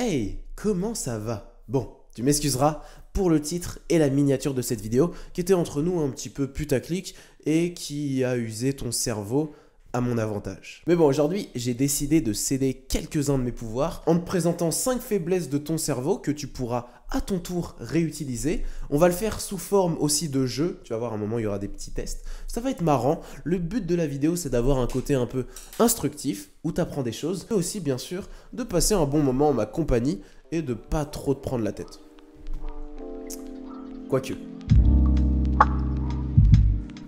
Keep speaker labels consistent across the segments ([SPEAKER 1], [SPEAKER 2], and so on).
[SPEAKER 1] Hey, comment ça va Bon, tu m'excuseras pour le titre et la miniature de cette vidéo qui était entre nous un petit peu putaclic et qui a usé ton cerveau à mon avantage. Mais bon, aujourd'hui, j'ai décidé de céder quelques-uns de mes pouvoirs en te présentant cinq faiblesses de ton cerveau que tu pourras à ton tour réutiliser. On va le faire sous forme aussi de jeu. Tu vas voir, à un moment, il y aura des petits tests. Ça va être marrant. Le but de la vidéo, c'est d'avoir un côté un peu instructif où tu apprends des choses et aussi, bien sûr, de passer un bon moment en ma compagnie et de pas trop te prendre la tête. Quoique.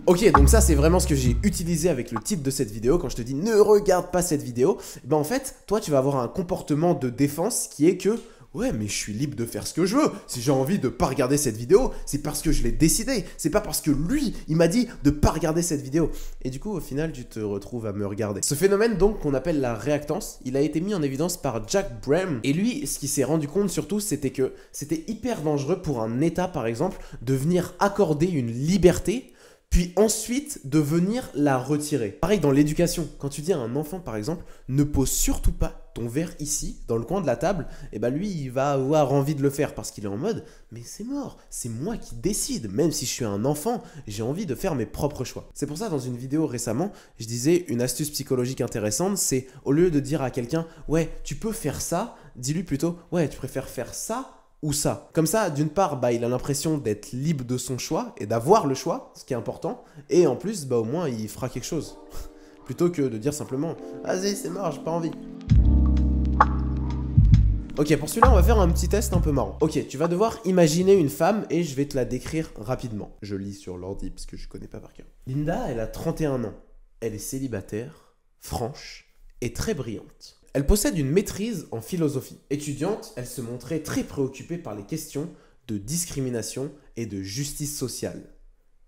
[SPEAKER 1] Ok, donc ça c'est vraiment ce que j'ai utilisé avec le titre de cette vidéo. Quand je te dis ne regarde pas cette vidéo, eh ben en fait, toi tu vas avoir un comportement de défense qui est que Ouais, mais je suis libre de faire ce que je veux. Si j'ai envie de pas regarder cette vidéo, c'est parce que je l'ai décidé. C'est pas parce que lui, il m'a dit de pas regarder cette vidéo. Et du coup, au final, tu te retrouves à me regarder. Ce phénomène, donc, qu'on appelle la réactance, il a été mis en évidence par Jack Bram. Et lui, ce qu'il s'est rendu compte surtout, c'était que c'était hyper dangereux pour un État, par exemple, de venir accorder une liberté puis ensuite de venir la retirer. Pareil dans l'éducation, quand tu dis à un enfant par exemple, ne pose surtout pas ton verre ici, dans le coin de la table, et eh ben lui il va avoir envie de le faire parce qu'il est en mode, mais c'est mort, c'est moi qui décide, même si je suis un enfant, j'ai envie de faire mes propres choix. C'est pour ça dans une vidéo récemment, je disais une astuce psychologique intéressante, c'est au lieu de dire à quelqu'un, ouais tu peux faire ça, dis-lui plutôt, ouais tu préfères faire ça ou ça. Comme ça, d'une part, bah, il a l'impression d'être libre de son choix et d'avoir le choix, ce qui est important. Et en plus, bah, au moins, il fera quelque chose. Plutôt que de dire simplement Vas-y, c'est mort, j'ai pas envie. Ok, pour celui-là, on va faire un petit test un peu marrant. Ok, tu vas devoir imaginer une femme et je vais te la décrire rapidement. Je lis sur l'ordi parce que je connais pas par cœur. Linda, elle a 31 ans. Elle est célibataire, franche et très brillante. Elle possède une maîtrise en philosophie. Étudiante, elle se montrait très préoccupée par les questions de discrimination et de justice sociale.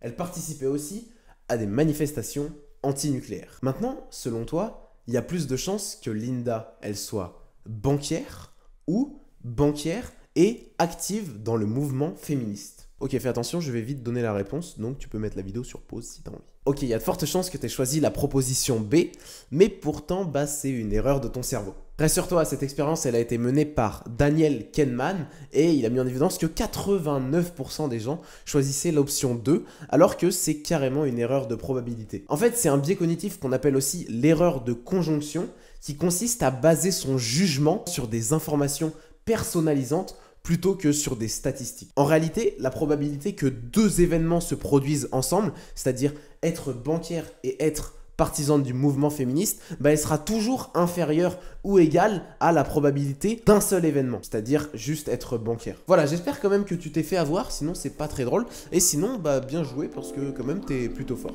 [SPEAKER 1] Elle participait aussi à des manifestations anti-nucléaires. Maintenant, selon toi, il y a plus de chances que Linda, elle soit banquière ou banquière et active dans le mouvement féministe. Ok, fais attention, je vais vite donner la réponse, donc tu peux mettre la vidéo sur pause si t'as envie. Ok, il y a de fortes chances que tu aies choisi la proposition B, mais pourtant, bah, c'est une erreur de ton cerveau. Rassure-toi, cette expérience, elle a été menée par Daniel Kenman et il a mis en évidence que 89% des gens choisissaient l'option 2, alors que c'est carrément une erreur de probabilité. En fait, c'est un biais cognitif qu'on appelle aussi l'erreur de conjonction, qui consiste à baser son jugement sur des informations personnalisantes plutôt que sur des statistiques. En réalité, la probabilité que deux événements se produisent ensemble, c'est-à-dire être bancaire et être partisane du mouvement féministe, bah elle sera toujours inférieure ou égale à la probabilité d'un seul événement, c'est-à-dire juste être bancaire. Voilà, j'espère quand même que tu t'es fait avoir, sinon c'est pas très drôle, et sinon, bah bien joué parce que quand même t'es plutôt fort.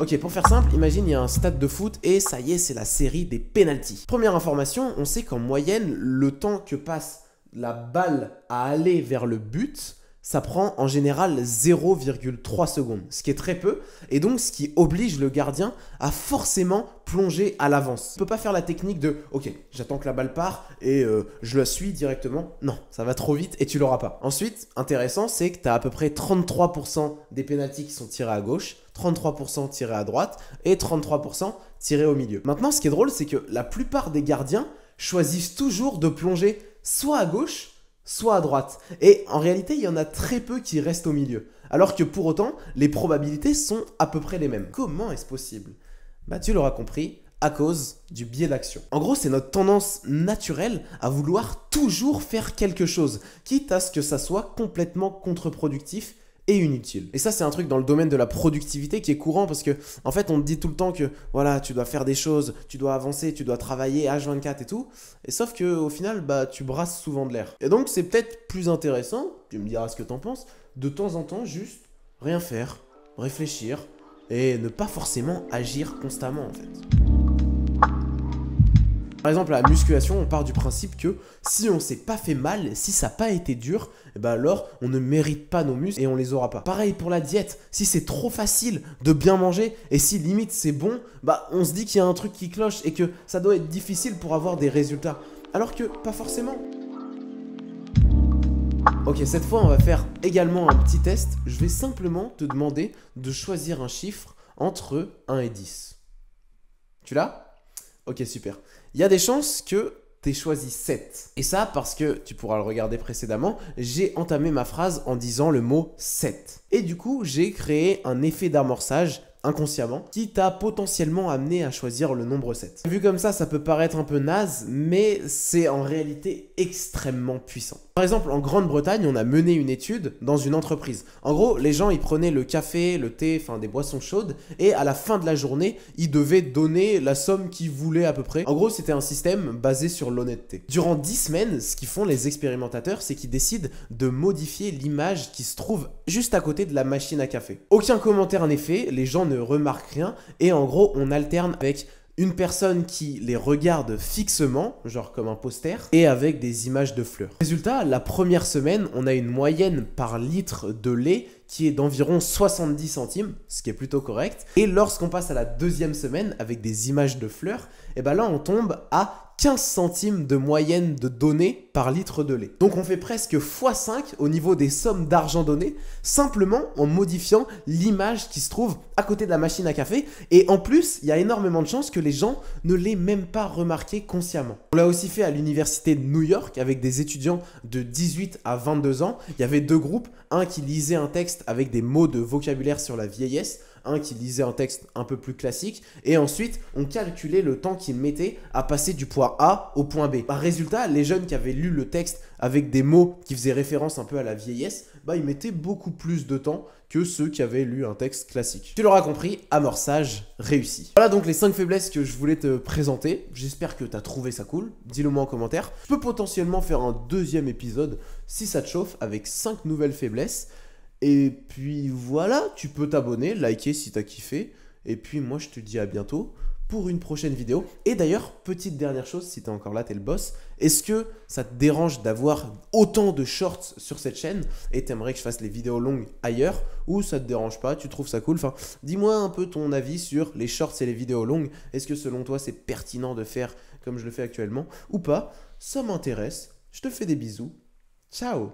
[SPEAKER 1] Ok, pour faire simple, imagine il y a un stade de foot et ça y est, c'est la série des pénalties. Première information, on sait qu'en moyenne, le temps que passe la balle à aller vers le but, ça prend en général 0,3 secondes, ce qui est très peu, et donc ce qui oblige le gardien à forcément plonger à l'avance. On peut pas faire la technique de ok, j'attends que la balle part et euh, je la suis directement. Non, ça va trop vite et tu l'auras pas. Ensuite, intéressant, c'est que tu as à peu près 33% des pénalties qui sont tirés à gauche, 33% tirés à droite et 33% tirés au milieu. Maintenant, ce qui est drôle, c'est que la plupart des gardiens choisissent toujours de plonger soit à gauche, soit à droite. Et en réalité, il y en a très peu qui restent au milieu. Alors que pour autant, les probabilités sont à peu près les mêmes. Comment est-ce possible Mathieu bah, l'aura compris, à cause du biais d'action. En gros, c'est notre tendance naturelle à vouloir toujours faire quelque chose, quitte à ce que ça soit complètement contre-productif et inutile. Et ça, c'est un truc dans le domaine de la productivité qui est courant parce que, en fait, on te dit tout le temps que voilà, tu dois faire des choses, tu dois avancer, tu dois travailler H24 et tout. Et sauf que, au final, bah, tu brasses souvent de l'air. Et donc, c'est peut-être plus intéressant, tu me diras ce que t'en penses, de temps en temps, juste rien faire, réfléchir et ne pas forcément agir constamment en fait. Par exemple, à la musculation, on part du principe que si on s'est pas fait mal, si ça n'a pas été dur, eh ben alors on ne mérite pas nos muscles et on les aura pas. Pareil pour la diète, si c'est trop facile de bien manger et si limite c'est bon, bah on se dit qu'il y a un truc qui cloche et que ça doit être difficile pour avoir des résultats. Alors que pas forcément. Ok, cette fois on va faire également un petit test. Je vais simplement te demander de choisir un chiffre entre 1 et 10. Tu l'as Ok, super il y a des chances que t'aies choisi 7. Et ça parce que, tu pourras le regarder précédemment, j'ai entamé ma phrase en disant le mot 7. Et du coup, j'ai créé un effet d'amorçage inconsciemment, qui t'a potentiellement amené à choisir le nombre 7. Vu comme ça, ça peut paraître un peu naze, mais c'est en réalité extrêmement puissant. Par exemple, en Grande-Bretagne, on a mené une étude dans une entreprise. En gros, les gens, ils prenaient le café, le thé, enfin des boissons chaudes, et à la fin de la journée, ils devaient donner la somme qu'ils voulaient à peu près. En gros, c'était un système basé sur l'honnêteté. Durant 10 semaines, ce qu'ils font les expérimentateurs, c'est qu'ils décident de modifier l'image qui se trouve juste à côté de la machine à café. Aucun commentaire en effet, les gens ne remarquent rien, et en gros, on alterne avec une personne qui les regarde fixement, genre comme un poster, et avec des images de fleurs. Résultat, la première semaine, on a une moyenne par litre de lait qui est d'environ 70 centimes, ce qui est plutôt correct. Et lorsqu'on passe à la deuxième semaine avec des images de fleurs, et eh ben là on tombe à 15 centimes de moyenne de données par litre de lait. Donc on fait presque x5 au niveau des sommes d'argent données, simplement en modifiant l'image qui se trouve à côté de la machine à café. Et en plus, il y a énormément de chances que les gens ne l'aient même pas remarqué consciemment. On l'a aussi fait à l'université de New York avec des étudiants de 18 à 22 ans. Il y avait deux groupes, un qui lisait un texte avec des mots de vocabulaire sur la vieillesse, un qui lisait un texte un peu plus classique, et ensuite on calculait le temps qu'il mettait à passer du point A au point B. Par résultat, les jeunes qui avaient lu le texte avec des mots qui faisaient référence un peu à la vieillesse, bah, ils mettaient beaucoup plus de temps que ceux qui avaient lu un texte classique. Tu l'auras compris, amorçage réussi. Voilà donc les cinq faiblesses que je voulais te présenter. J'espère que tu as trouvé ça cool. Dis-le moi en commentaire. Je peux potentiellement faire un deuxième épisode si ça te chauffe avec 5 nouvelles faiblesses. Et puis voilà, tu peux t'abonner, liker si t'as kiffé. Et puis moi, je te dis à bientôt pour une prochaine vidéo. Et d'ailleurs, petite dernière chose, si t'es encore là, t'es le boss. Est-ce que ça te dérange d'avoir autant de shorts sur cette chaîne et t'aimerais que je fasse les vidéos longues ailleurs ou ça te dérange pas, tu trouves ça cool Enfin, dis-moi un peu ton avis sur les shorts et les vidéos longues. Est-ce que selon toi, c'est pertinent de faire comme je le fais actuellement ou pas Ça m'intéresse. Je te fais des bisous. Ciao